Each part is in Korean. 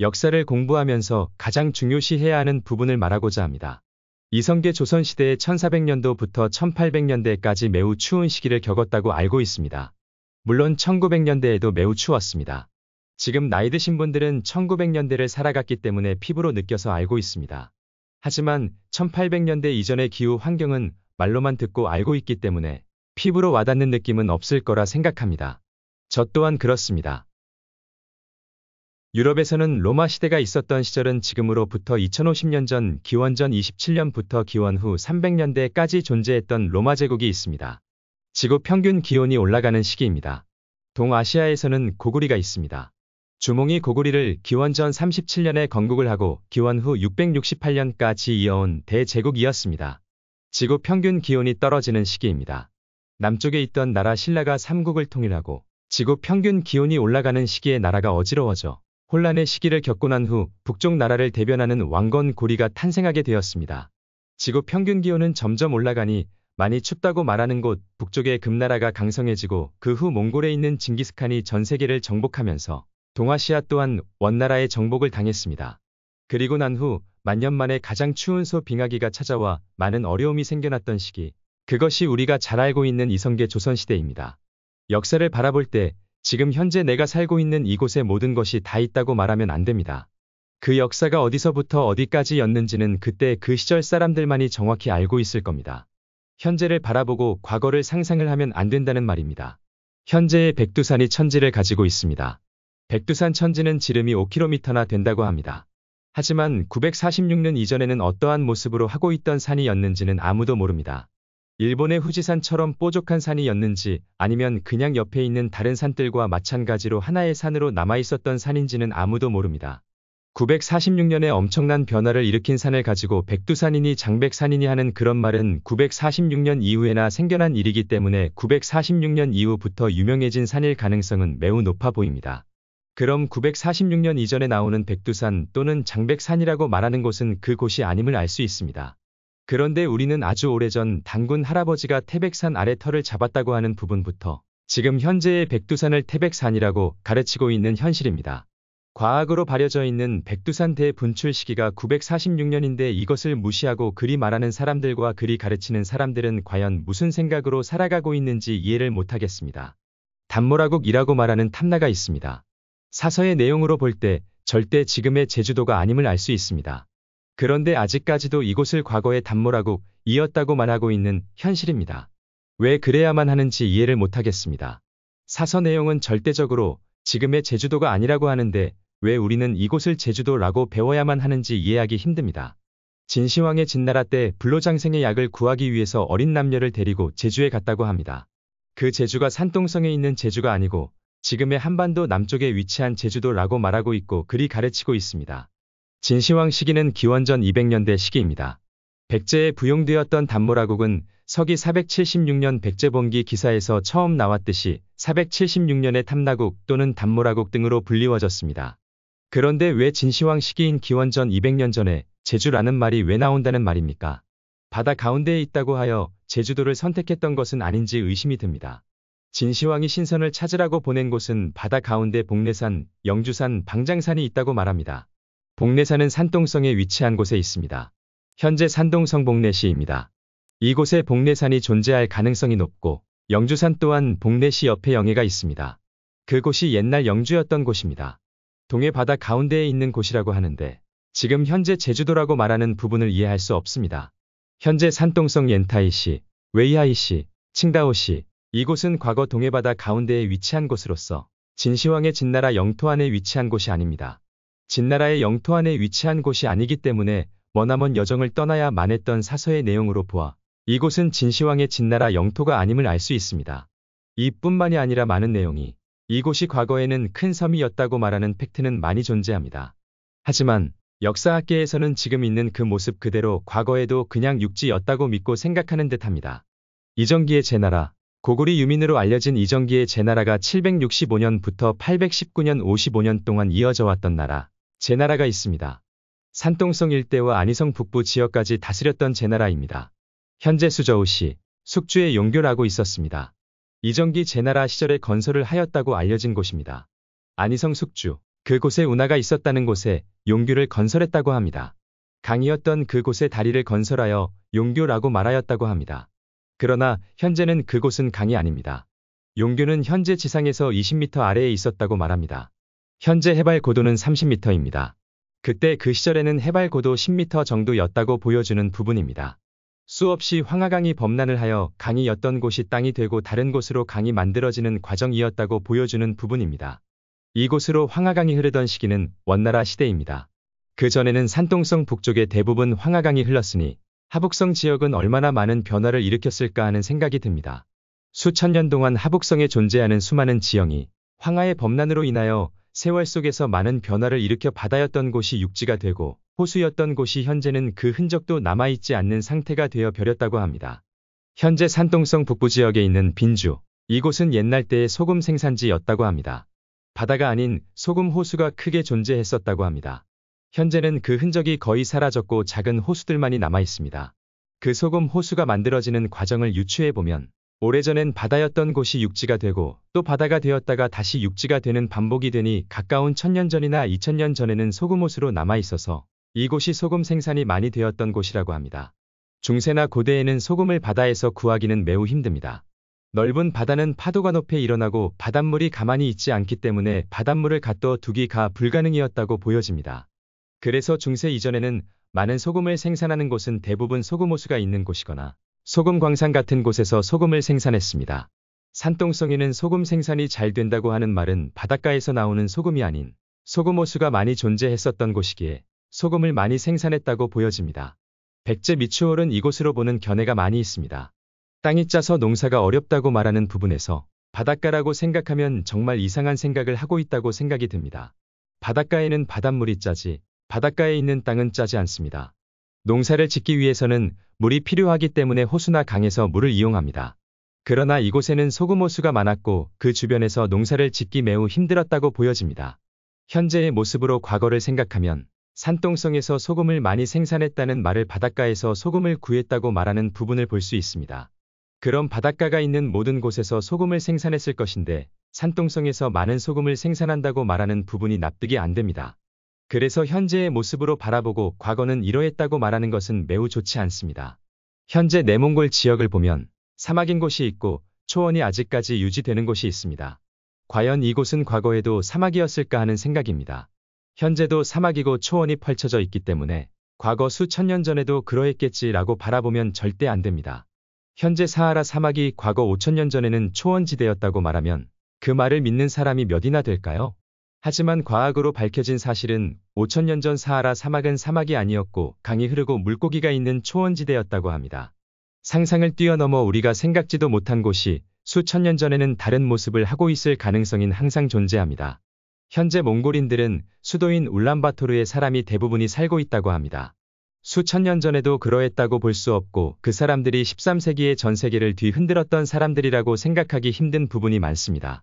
역사를 공부하면서 가장 중요시해야 하는 부분을 말하고자 합니다. 이성계 조선시대의 1400년도부터 1800년대까지 매우 추운 시기를 겪었다고 알고 있습니다. 물론 1900년대에도 매우 추웠습니다. 지금 나이 드신 분들은 1900년대를 살아갔기 때문에 피부로 느껴서 알고 있습니다. 하지만 1800년대 이전의 기후 환경은 말로만 듣고 알고 있기 때문에 피부로 와닿는 느낌은 없을 거라 생각합니다. 저 또한 그렇습니다. 유럽에서는 로마 시대가 있었던 시절은 지금으로부터 2050년 전 기원전 27년부터 기원 후 300년대까지 존재했던 로마 제국이 있습니다. 지구 평균 기온이 올라가는 시기입니다. 동아시아에서는 고구리가 있습니다. 주몽이 고구리를 기원전 37년에 건국을 하고 기원 후 668년까지 이어온 대제국이었습니다. 지구 평균 기온이 떨어지는 시기입니다. 남쪽에 있던 나라 신라가 삼국을 통일하고 지구 평균 기온이 올라가는 시기에 나라가 어지러워져 혼란의 시기를 겪고 난 후 북쪽 나라를 대변하는 왕건 고리가 탄생하게 되었습니다. 지구 평균 기온은 점점 올라가니 많이 춥다고 말하는 곳 북쪽의 금나라가 강성해지고 그 후 몽골에 있는 징기스칸이 전 세계를 정복하면서 동아시아 또한 원나라의 정복을 당했습니다. 그리고 난 후 만년 만에 가장 추운 소 빙하기가 찾아와 많은 어려움이 생겨났던 시기 그것이 우리가 잘 알고 있는 이성계 조선시대입니다. 역사를 바라볼 때 지금 현재 내가 살고 있는 이곳에 모든 것이 다 있다고 말하면 안 됩니다. 그 역사가 어디서부터 어디까지였는지는 그때 그 시절 사람들만이 정확히 알고 있을 겁니다. 현재를 바라보고 과거를 상상을 하면 안 된다는 말입니다. 현재의 백두산이 천지를 가지고 있습니다. 백두산 천지는 지름이 5km나 된다고 합니다. 하지만 946년 이전에는 어떠한 모습으로 하고 있던 산이었는지는 아무도 모릅니다. 일본의 후지산처럼 뽀족한 산이었는지 아니면 그냥 옆에 있는 다른 산들과 마찬가지로 하나의 산으로 남아있었던 산인지는 아무도 모릅니다. 946년에 엄청난 변화를 일으킨 산을 가지고 백두산이니 장백산이니 하는 그런 말은 946년 이후에나 생겨난 일이기 때문에 946년 이후부터 유명해진 산일 가능성은 매우 높아 보입니다. 그럼 946년 이전에 나오는 백두산 또는 장백산이라고 말하는 곳은 그곳이 아님을 알 수 있습니다. 그런데 우리는 아주 오래전 단군 할아버지가 태백산 아래 터를 잡았다고 하는 부분부터 지금 현재의 백두산을 태백산이라고 가르치고 있는 현실입니다. 과학으로 발여져 있는 백두산 대분출 시기가 946년인데 이것을 무시하고 그리 말하는 사람들과 그리 가르치는 사람들은 과연 무슨 생각으로 살아가고 있는지 이해를 못하겠습니다. 단모라국이라고 말하는 탐나가 있습니다. 사서의 내용으로 볼 때 절대 지금의 제주도가 아님을 알 수 있습니다. 그런데 아직까지도 이곳을 과거의 단모라고 이었다고말 하고 있는 현실입니다. 왜 그래야만 하는지 이해를 못하겠습니다. 사서 내용은 절대적으로 지금의 제주도가 아니라고 하는데 왜 우리는 이곳을 제주도라고 배워야만 하는지 이해하기 힘듭니다. 진시황의 진나라 때 불로장생의 약을 구하기 위해서 어린 남녀를 데리고 제주에 갔다고 합니다. 그 제주가 산동성에 있는 제주가 아니고 지금의 한반도 남쪽에 위치한 제주도라고 말하고 있고 그리 가르치고 있습니다. 진시황 시기는 기원전 200년대 시기입니다. 백제에 부용되었던 단모라국은 서기 476년 백제본기 기사에서 처음 나왔듯이 476년의 탐나국 또는 단모라국 등으로 불리워졌습니다. 그런데 왜 진시황 시기인 기원전 200년 전에 제주라는 말이 왜 나온다는 말입니까? 바다 가운데에 있다고 하여 제주도를 선택했던 것은 아닌지 의심이 듭니다. 진시황이 신선을 찾으라고 보낸 곳은 바다 가운데 복례산, 영주산, 방장산이 있다고 말합니다. 복내산은 산동성에 위치한 곳에 있습니다. 현재 산동성 복내시입니다. 이곳에 복내산이 존재할 가능성이 높고 영주산 또한 복내시 옆에 영해가 있습니다. 그곳이 옛날 영주였던 곳입니다. 동해 바다 가운데에 있는 곳이라고 하는데 지금 현재 제주도라고 말하는 부분을 이해할 수 없습니다. 현재 산동성 옌타이시, 웨이하이시, 칭다오시 이곳은 과거 동해바다 가운데에 위치한 곳으로서 진시황의 진나라 영토 안에 위치한 곳이 아닙니다. 진나라의 영토 안에 위치한 곳이 아니기 때문에 머나먼 여정을 떠나야 만했던 사서의 내용으로 보아 이곳은 진시황의 진나라 영토가 아님을 알 수 있습니다. 이뿐만이 아니라 많은 내용이 이곳이 과거에는 큰 섬이었다고 말하는 팩트는 많이 존재합니다. 하지만 역사학계에서는 지금 있는 그 모습 그대로 과거에도 그냥 육지였다고 믿고 생각하는 듯합니다. 이정기의 제나라 고구리 유민으로 알려진 이정기의 제나라가 765년부터 819년 55년 동안 이어져 왔던 나라 제나라가 있습니다. 산동성 일대와 안희성 북부 지역까지 다스렸던 제나라입니다. 현재 수저우시, 숙주의 용교라고 있었습니다. 이정기 제나라 시절에 건설을 하였다고 알려진 곳입니다. 안희성 숙주, 그곳에 운하가 있었다는 곳에 용교를 건설했다고 합니다. 강이었던 그곳에 다리를 건설하여 용교라고 말하였다고 합니다. 그러나 현재는 그곳은 강이 아닙니다. 용교는 현재 지상에서 20m 아래에 있었다고 말합니다. 현재 해발 고도는 30m입니다. 그때 그 시절에는 해발 고도 10m 정도였다고 보여주는 부분입니다. 수없이 황하강이 범람을 하여 강이었던 곳이 땅이 되고 다른 곳으로 강이 만들어지는 과정이었다고 보여주는 부분입니다. 이곳으로 황하강이 흐르던 시기는 원나라 시대입니다. 그 전에는 산동성 북쪽의 대부분 황하강이 흘렀으니 하북성 지역은 얼마나 많은 변화를 일으켰을까 하는 생각이 듭니다. 수천 년 동안 하북성에 존재하는 수많은 지형이 황하의 범람으로 인하여 세월 속에서 많은 변화를 일으켜 바다였던 곳이 육지가 되고 호수였던 곳이 현재는 그 흔적도 남아있지 않는 상태가 되어 버렸다고 합니다. 현재 산동성 북부 지역에 있는 빈주, 이곳은 옛날 때의 소금 생산지였다고 합니다. 바다가 아닌 소금 호수가 크게 존재했었다고 합니다. 현재는 그 흔적이 거의 사라졌고 작은 호수들만이 남아 있습니다. 그 소금 호수가 만들어지는 과정을 유추해 보면 오래전엔 바다였던 곳이 육지가 되고 또 바다가 되었다가 다시 육지가 되는 반복이 되니 가까운 천년 전이나 이천년 전에는 소금옷으로 남아 있어서 이곳이 소금 생산이 많이 되었던 곳이라고 합니다. 중세나 고대에는 소금을 바다에서 구하기는 매우 힘듭니다. 넓은 바다는 파도가 높이 일어나고 바닷물이 가만히 있지 않기 때문에 바닷물을 갖도 두기가 불가능이었다고 보여집니다. 그래서 중세 이전에는 많은 소금을 생산하는 곳은 대부분 소금호수가 있는 곳이거나 소금 광산 같은 곳에서 소금을 생산했습니다. 산동성에는 소금 생산이 잘 된다고 하는 말은 바닷가에서 나오는 소금이 아닌 소금호수가 많이 존재했었던 곳이기에 소금을 많이 생산했다고 보여집니다. 백제 미추홀은 이곳으로 보는 견해가 많이 있습니다. 땅이 짜서 농사가 어렵다고 말하는 부분에서 바닷가라고 생각하면 정말 이상한 생각을 하고 있다고 생각이 듭니다. 바닷가에는 바닷물이 짜지 바닷가에 있는 땅은 짜지 않습니다. 농사를 짓기 위해서는 물이 필요하기 때문에 호수나 강에서 물을 이용합니다. 그러나 이곳에는 소금 호수가 많았고 그 주변에서 농사를 짓기 매우 힘들었다고 보여집니다. 현재의 모습으로 과거를 생각하면 산동성에서 소금을 많이 생산했다는 말을 바닷가에서 소금을 구했다고 말하는 부분을 볼 수 있습니다. 그럼 바닷가가 있는 모든 곳에서 소금을 생산했을 것인데 산동성에서 많은 소금을 생산한다고 말하는 부분이 납득이 안 됩니다. 그래서 현재의 모습으로 바라보고 과거는 이러했다고 말하는 것은 매우 좋지 않습니다. 현재 내몽골 지역을 보면 사막인 곳이 있고 초원이 아직까지 유지되는 곳이 있습니다. 과연 이곳은 과거에도 사막이었을까 하는 생각입니다. 현재도 사막이고 초원이 펼쳐져 있기 때문에 과거 수천 년 전에도 그러했겠지라고 바라보면 절대 안 됩니다. 현재 사하라 사막이 과거 5천 년 전에는 초원지대였다고 말하면 그 말을 믿는 사람이 몇이나 될까요? 하지만 과학으로 밝혀진 사실은 5천년 전 사하라 사막은 사막이 아니었고 강이 흐르고 물고기가 있는 초원지대였다고 합니다. 상상을 뛰어넘어 우리가 생각지도 못한 곳이 수천 년 전에는 다른 모습을 하고 있을 가능성인 항상 존재합니다. 현재 몽골인들은 수도인 울란바토르의 사람이 대부분이 살고 있다고 합니다. 수천 년 전에도 그러했다고 볼 수 없고 그 사람들이 13세기의 전 세계를 뒤흔들었던 사람들이라고 생각하기 힘든 부분이 많습니다.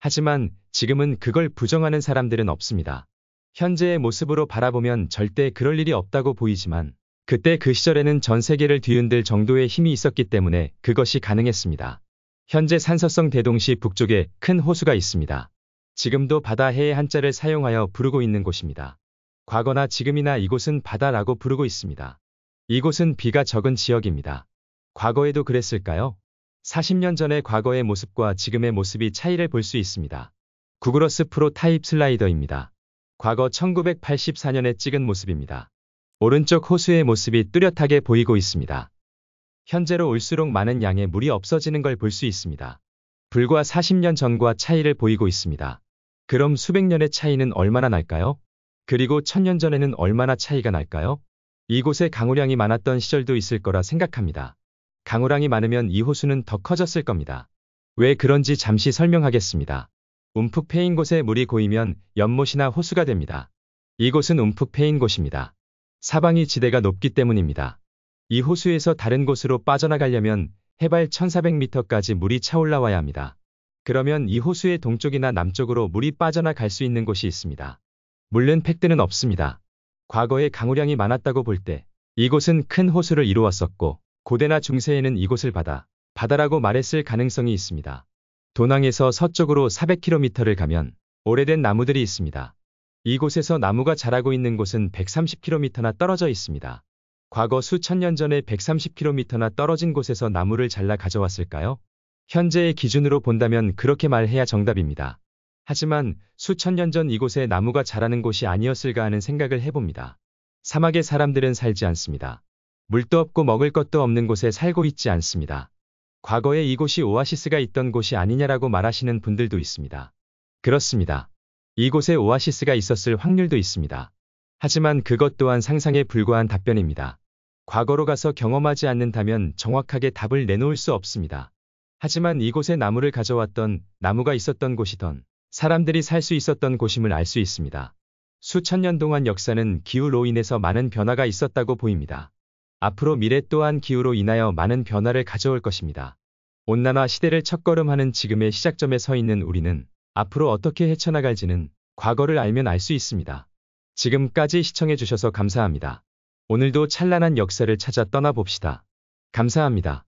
하지만 지금은 그걸 부정하는 사람들은 없습니다. 현재의 모습으로 바라보면 절대 그럴 일이 없다고 보이지만 그때 그 시절에는 전 세계를 뒤흔들 정도의 힘이 있었기 때문에 그것이 가능했습니다. 현재 산서성 대동시 북쪽에 큰 호수가 있습니다. 지금도 바다 해의 한자를 사용하여 부르고 있는 곳입니다. 과거나 지금이나 이곳은 바다라고 부르고 있습니다. 이곳은 비가 적은 지역입니다. 과거에도 그랬을까요? 40년 전의 과거의 모습과 지금의 모습이 차이를 볼 수 있습니다. 구글어스 프로 타입 슬라이더입니다. 과거 1984년에 찍은 모습입니다. 오른쪽 호수의 모습이 뚜렷하게 보이고 있습니다. 현재로 올수록 많은 양의 물이 없어지는 걸 볼 수 있습니다. 불과 40년 전과 차이를 보이고 있습니다. 그럼 수백 년의 차이는 얼마나 날까요? 그리고 천년 전에는 얼마나 차이가 날까요? 이곳에 강우량이 많았던 시절도 있을 거라 생각합니다. 강우량이 많으면 이 호수는 더 커졌을 겁니다. 왜 그런지 잠시 설명하겠습니다. 움푹 패인 곳에 물이 고이면 연못이나 호수가 됩니다. 이곳은 움푹 패인 곳입니다. 사방이 지대가 높기 때문입니다. 이 호수에서 다른 곳으로 빠져나가려면 해발 1400m까지 물이 차올라와야 합니다. 그러면 이 호수의 동쪽이나 남쪽으로 물이 빠져나갈 수 있는 곳이 있습니다. 물론 팩트는 없습니다. 과거에 강우량이 많았다고 볼 때 이곳은 큰 호수를 이루었었고 고대나 중세에는 이곳을 바다, 바다라고 말했을 가능성이 있습니다. 도낭에서 서쪽으로 400km를 가면 오래된 나무들이 있습니다. 이곳에서 나무가 자라고 있는 곳은 130km나 떨어져 있습니다. 과거 수천 년 전에 130km나 떨어진 곳에서 나무를 잘라 가져왔을까요? 현재의 기준으로 본다면 그렇게 말해야 정답입니다. 하지만 수천 년 전 이곳에 나무가 자라는 곳이 아니었을까 하는 생각을 해봅니다. 사막의 사람들은 살지 않습니다. 물도 없고 먹을 것도 없는 곳에 살고 있지 않습니다. 과거에 이곳이 오아시스가 있던 곳이 아니냐라고 말하시는 분들도 있습니다. 그렇습니다. 이곳에 오아시스가 있었을 확률도 있습니다. 하지만 그것 또한 상상에 불과한 답변입니다. 과거로 가서 경험하지 않는다면 정확하게 답을 내놓을 수 없습니다. 하지만 이곳에 나무를 가져왔던 나무가 있었던 곳이던 사람들이 살 수 있었던 곳임을 알 수 있습니다. 수천 년 동안 역사는 기후로 인해서 많은 변화가 있었다고 보입니다. 앞으로 미래 또한 기후로 인하여 많은 변화를 가져올 것입니다. 온난화 시대를 첫걸음하는 지금의 시작점에 서 있는 우리는 앞으로 어떻게 헤쳐나갈지는 과거를 알면 알 수 있습니다. 지금까지 시청해주셔서 감사합니다. 오늘도 찬란한 역사를 찾아 떠나봅시다. 감사합니다.